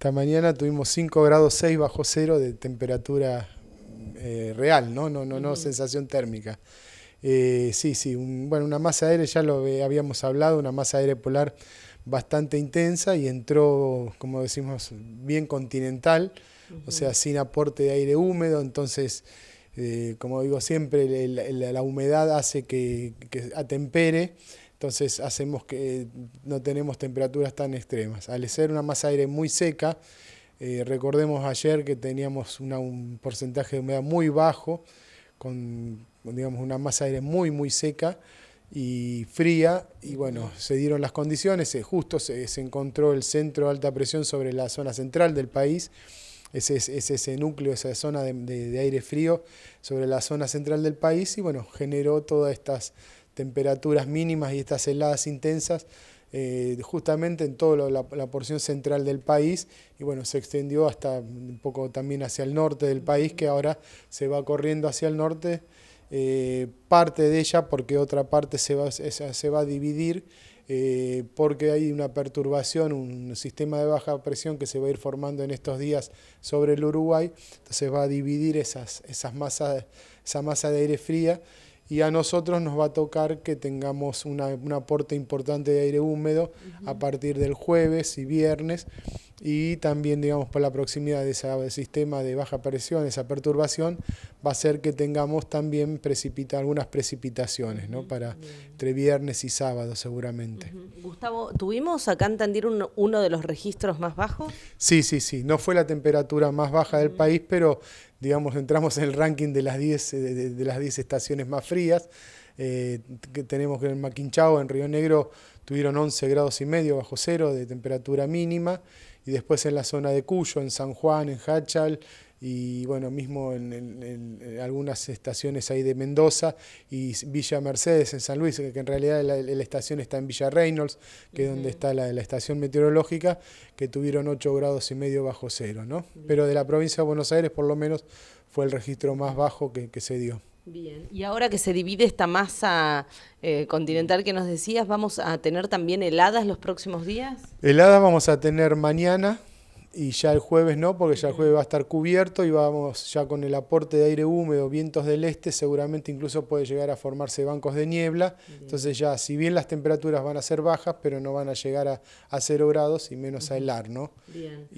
Esta mañana tuvimos 5 grados 6 bajo cero de temperatura eh, real, ¿no? No, no, no, sensación térmica. Eh, sí, sí, bueno, una masa de aire ya lo habíamos hablado, una masa de aire polar bastante intensa y entró, como decimos, bien continental, o sea, sin aporte de aire húmedo, entonces, eh, como digo siempre, la, humedad hace que atempere entonces hacemos que no tenemos temperaturas tan extremas. Al ser una masa de aire muy seca, eh, recordemos ayer que teníamos un porcentaje de humedad muy bajo, con digamos, una masa de aire muy, muy seca y fría, y bueno, se dieron las condiciones, eh, justo se, encontró el centro de alta presión sobre la zona central del país, ese, ese, núcleo, esa zona de aire frío sobre la zona central del país, y bueno, generó todas estas temperaturas mínimas y estas heladas intensas, eh, justamente en toda la, porción central del país y bueno, se extendió hasta un poco también hacia el norte del país que ahora se va corriendo hacia el norte, eh, parte de ella porque otra parte se va, se va a dividir eh, porque hay una perturbación, un sistema de baja presión que se va a ir formando en estos días sobre el Uruguay, entonces va a dividir esas, esas masas, esa masa de aire fría y a nosotros nos va a tocar que tengamos un aporte importante de aire húmedo a partir del jueves y viernes y también digamos por la proximidad de ese sistema de baja presión, esa perturbación, va a ser que tengamos también algunas precipitaciones ¿no? para entre viernes y sábado seguramente. Gustavo, ¿tuvimos acá en Tandil uno de los registros más bajos? Sí, sí, sí, no fue la temperatura más baja del país, pero digamos, entramos en el ranking de las 10, eh, de, las estaciones más frías. Eh, que tenemos que en Maquinchao, en Río Negro, tuvieron 11 grados y medio bajo cero de temperatura mínima. Y después en la zona de Cuyo, en San Juan, en Hachal, y bueno, mismo en, algunas estaciones ahí de Mendoza y Villa Mercedes en San Luis, que en realidad la, estación está en Villa Reynolds, que es donde está la, estación meteorológica, que tuvieron 8 grados y medio bajo cero, ¿no? Pero de la provincia de Buenos Aires por lo menos fue el registro más bajo que, se dio. Bien, y ahora que se divide esta masa eh, continental que nos decías, ¿vamos a tener también heladas los próximos días? Heladas vamos a tener mañana, y ya el jueves no, porque ya el jueves va a estar cubierto y vamos ya con el aporte de aire húmedo, vientos del este, seguramente incluso puede llegar a formarse bancos de niebla. Entonces ya, si bien las temperaturas van a ser bajas, pero no van a llegar a, cero grados y menos a helar, ¿no? Bien.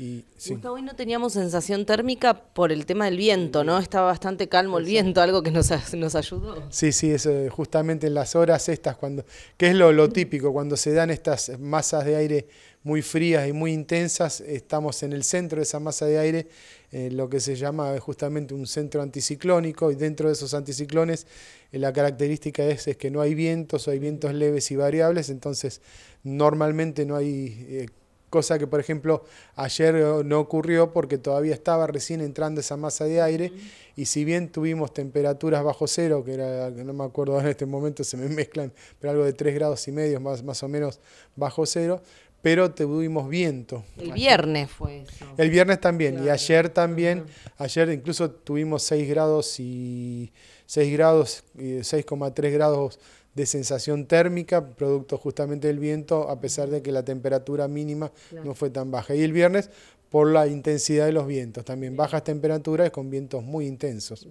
Gustavo, hoy no teníamos sensación térmica por el tema del viento, ¿no? Estaba bastante calmo el viento, algo que nos, nos ayudó. Sí, sí, eso, justamente en las horas estas, cuando, que es lo, lo típico, cuando se dan estas masas de aire muy frías y muy intensas, estamos en el centro de esa masa de aire, eh, lo que se llama eh, justamente un centro anticiclónico, y dentro de esos anticiclones eh, la característica es, que no hay vientos, hay vientos leves y variables, entonces normalmente no hay... cosa que por ejemplo ayer no ocurrió porque todavía estaba recién entrando esa masa de aire y si bien tuvimos temperaturas bajo cero, que era, no me acuerdo en este momento, se me mezclan, pero algo de 3 grados y medio más, más o menos bajo cero, pero tuvimos viento. El viernes fue eso. El viernes también, y ayer también, ayer incluso tuvimos 6 grados y 6 grados, 6,3 grados de sensación térmica, producto justamente del viento, a pesar de que la temperatura mínima no fue tan baja. Y el viernes, por la intensidad de los vientos, también bajas temperaturas con vientos muy intensos.